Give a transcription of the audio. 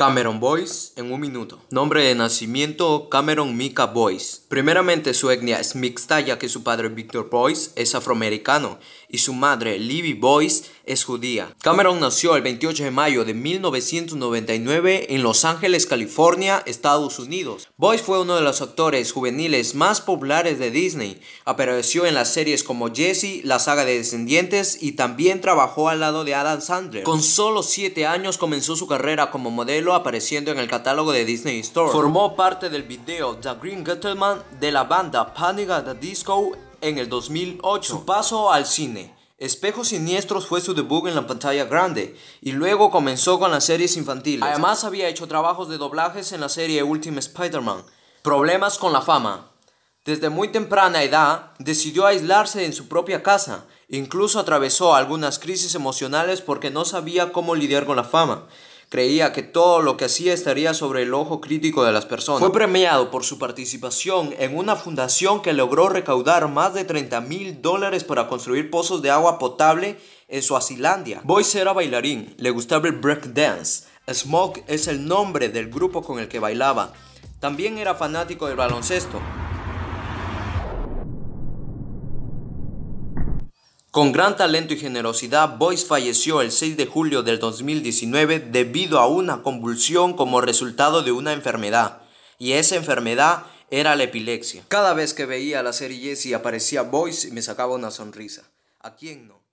Cameron Boyce en un minuto. Nombre de nacimiento Cameron Mika Boyce. Primeramente su etnia es mixta ya que su padre Victor Boyce es afroamericano y su madre Libby Boyce es judía. Cameron nació el 28 de mayo de 1999 en Los Ángeles, California, Estados Unidos. Boyce fue uno de los actores juveniles más populares de Disney. Apareció en las series como Jesse, la saga de Descendientes y también trabajó al lado de Adam Sandler. Con solo 7 años comenzó su carrera como modelo apareciendo en el catálogo de Disney Store. Formó parte del video The Green Gentleman de la banda Panic at the Disco en el 2008. Su paso al cine. Espejos Siniestros fue su debut en la pantalla grande y luego comenzó con las series infantiles. Además había hecho trabajos de doblajes en la serie Ultimate Spider-Man. Problemas con la fama. Desde muy temprana edad decidió aislarse en su propia casa. Incluso atravesó algunas crisis emocionales porque no sabía cómo lidiar con la fama. Creía que todo lo que hacía estaría sobre el ojo crítico de las personas. Fue premiado por su participación en una fundación que logró recaudar más de 30 mil dólares para construir pozos de agua potable en Suazilandia. Boyce era bailarín, le gustaba el breakdance. Smoke es el nombre del grupo con el que bailaba. También era fanático del baloncesto. Con gran talento y generosidad, Boyce falleció el 6 de julio del 2019 debido a una convulsión como resultado de una enfermedad, y esa enfermedad era la epilepsia. Cada vez que veía la serie Jessie aparecía Boyce me sacaba una sonrisa. ¿A quién no?